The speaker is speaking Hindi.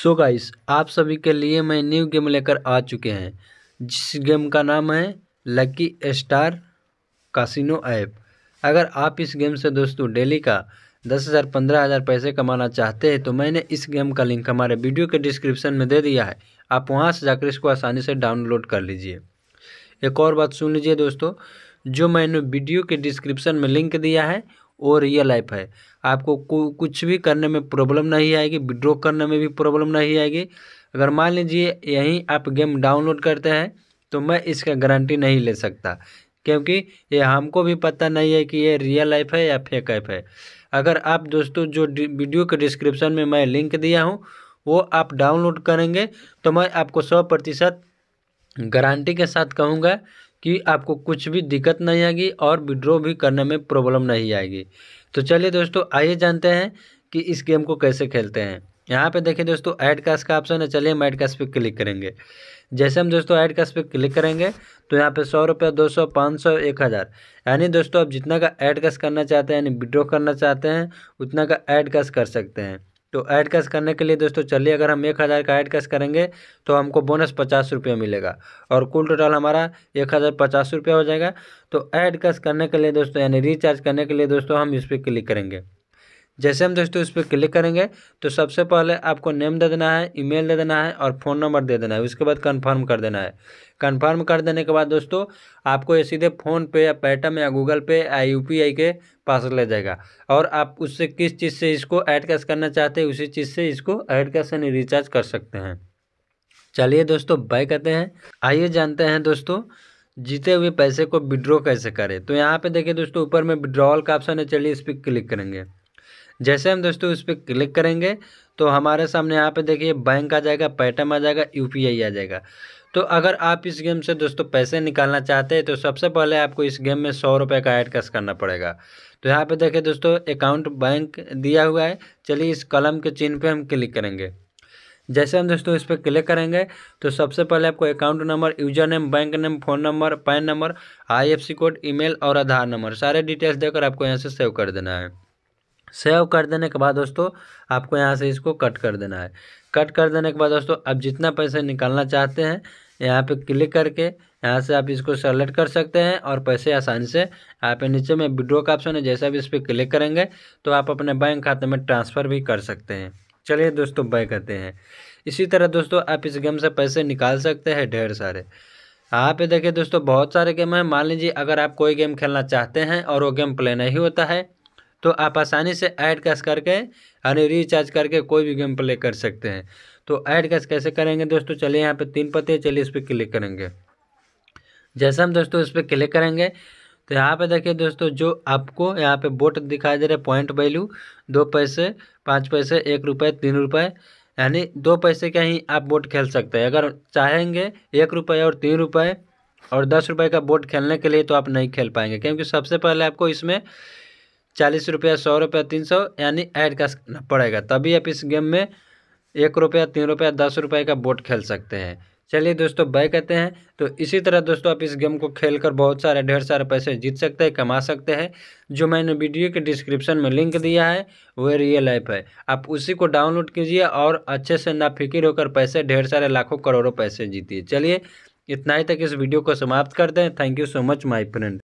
सो so गाइस आप सभी के लिए मैं न्यू गेम लेकर आ चुके हैं जिस गेम का नाम है लकी स्टार कासिनो ऐप अगर आप इस गेम से दोस्तों डेली का दस हज़ार पंद्रह हज़ार पैसे कमाना चाहते हैं तो मैंने इस गेम का लिंक हमारे वीडियो के डिस्क्रिप्शन में दे दिया है आप वहां से जाकर इसको आसानी से डाउनलोड कर लीजिए एक और बात सुन लीजिए दोस्तों जो मैंने वीडियो के डिस्क्रिप्शन में लिंक दिया है वो रियल लाइफ है आपको कुछ भी करने में प्रॉब्लम नहीं आएगी विड्रॉ करने में भी प्रॉब्लम नहीं आएगी अगर मान लीजिए यहीं आप गेम डाउनलोड करते हैं तो मैं इसका गारंटी नहीं ले सकता क्योंकि ये हमको भी पता नहीं है कि ये रियल लाइफ है या फेक ऐप है अगर आप दोस्तों जो वीडियो के डिस्क्रिप्शन में मैं लिंक दिया हूँ वो आप डाउनलोड करेंगे तो मैं आपको सौ प्रतिशत गारंटी के साथ कहूँगा कि आपको कुछ भी दिक्कत नहीं आएगी और विड्रॉ भी करने में प्रॉब्लम नहीं आएगी तो चलिए दोस्तों आइए जानते हैं कि इस गेम को कैसे खेलते हैं यहाँ पे देखिए दोस्तों ऐड कास्ट का ऑप्शन है चलिए हम ऐड कास्ट पे क्लिक करेंगे जैसे हम दोस्तों ऐड कैश पे क्लिक करेंगे तो यहाँ पे सौ रुपया दो सौ पाँच सौ एक हज़ार यानी दोस्तों आप जितना का ऐड कास्ट करना चाहते हैं यानी विड्रॉ करना चाहते हैं उतना का ऐड कास्ट कर सकते हैं तो ऐड कैश करने के लिए दोस्तों चलिए अगर हम एक हज़ार का ऐड कैश करेंगे तो हमको बोनस पचास रुपये मिलेगा और कुल टोटल हमारा एक हज़ार पचास रुपये हो जाएगा तो ऐड कैश करने के लिए दोस्तों यानी रिचार्ज करने के लिए दोस्तों हम इस पर क्लिक करेंगे जैसे हम दोस्तों इस पर क्लिक करेंगे तो सबसे पहले आपको नेम दे देना है ईमेल दे देना है और फ़ोन नंबर दे देना है उसके बाद कंफर्म कर देना है कंफर्म कर देने के बाद दोस्तों आपको ये सीधे फ़ोन पे या पेटम या गूगल पे या यू के पास ले जाएगा और आप उससे किस चीज़ से इसको ऐड कैश करना चाहते हैं उसी चीज़ से इसको ऐड कैश यानी रिचार्ज कर सकते हैं चलिए दोस्तों बाय कहते हैं आइए जानते हैं दोस्तों जीते हुए पैसे को विड्रॉ कैसे करें तो यहाँ पे देखिए दोस्तों ऊपर में विड्रॉल का ऑप्शन है चलिए इस पर क्लिक करेंगे जैसे हम दोस्तों उस पर क्लिक करेंगे तो हमारे सामने यहाँ पे देखिए बैंक आ जाएगा पैटम आ जाएगा आई आ जाएगा तो अगर आप इस गेम से दोस्तों पैसे निकालना चाहते हैं तो सबसे पहले आपको इस गेम में सौ रुपये का ऐड कैश करना पड़ेगा तो यहाँ पे देखिए दोस्तों अकाउंट बैंक दिया हुआ है चलिए इस कलम के चिन्ह पे हम क्लिक करेंगे जैसे हम दोस्तों इस पर क्लिक करेंगे तो सबसे पहले आपको account number user name bank name phone number PAN number आई कोड ई और आधार नंबर सारे डिटेल्स देकर आपको यहाँ से सेव कर देना है सेव कर देने के बाद दोस्तों आपको यहाँ से इसको कट कर देना है कट कर देने के बाद दोस्तों अब जितना पैसे निकालना चाहते हैं यहाँ पे क्लिक करके यहाँ से आप इसको सेलेक्ट कर सकते हैं और पैसे आसानी से यहाँ पे नीचे में विड्रो का ऑप्शन है जैसा भी इस पर क्लिक करेंगे तो आप अपने बैंक खाते में ट्रांसफ़र भी कर सकते हैं चलिए दोस्तों बाय करते हैं इसी तरह दोस्तों आप इस गेम से पैसे निकाल सकते हैं ढेर सारे यहाँ पे देखिए दोस्तों बहुत सारे गेम हैं मान लीजिए अगर आप कोई गेम खेलना चाहते हैं और वो गेम प्ले नहीं होता है तो आप आसानी से ऐड कैश करके यानी रिचार्ज करके कोई भी गेम प्ले कर सकते हैं तो ऐड कैश कैसे करेंगे दोस्तों चलिए यहाँ पे तीन पते चलिए इस पर क्लिक करेंगे जैसे हम दोस्तों इस पर क्लिक करेंगे तो यहाँ पे देखिए दोस्तों जो आपको यहाँ पे बोट दिखाई दे रहा है पॉइंट वैल्यू दो पैसे पाँच पैसे एक रुपये तीन रुपये यानी दो पैसे का ही आप बोट खेल सकते हैं अगर चाहेंगे एक रुपये और तीन रुपये और दस रुपये का बोट खेलने के लिए तो आप नहीं खेल पाएंगे क्योंकि सबसे पहले आपको इसमें चालीस रुपया सौ रुपया तीन सौ यानी ऐड का पड़ेगा तभी आप इस गेम में एक रुपया तीन रुपया दस रुपये का बोट खेल सकते हैं चलिए दोस्तों बाय कहते हैं तो इसी तरह दोस्तों आप इस गेम को खेलकर बहुत सारे ढेर सारे पैसे जीत सकते हैं कमा सकते हैं जो मैंने वीडियो के डिस्क्रिप्शन में लिंक दिया है वह रियल ऐप है आप उसी को डाउनलोड कीजिए और अच्छे से नाफिकिर होकर पैसे ढेर सारे लाखों करोड़ों पैसे जीतिए चलिए इतना ही तक इस वीडियो को समाप्त करते हैं thank you so much my friend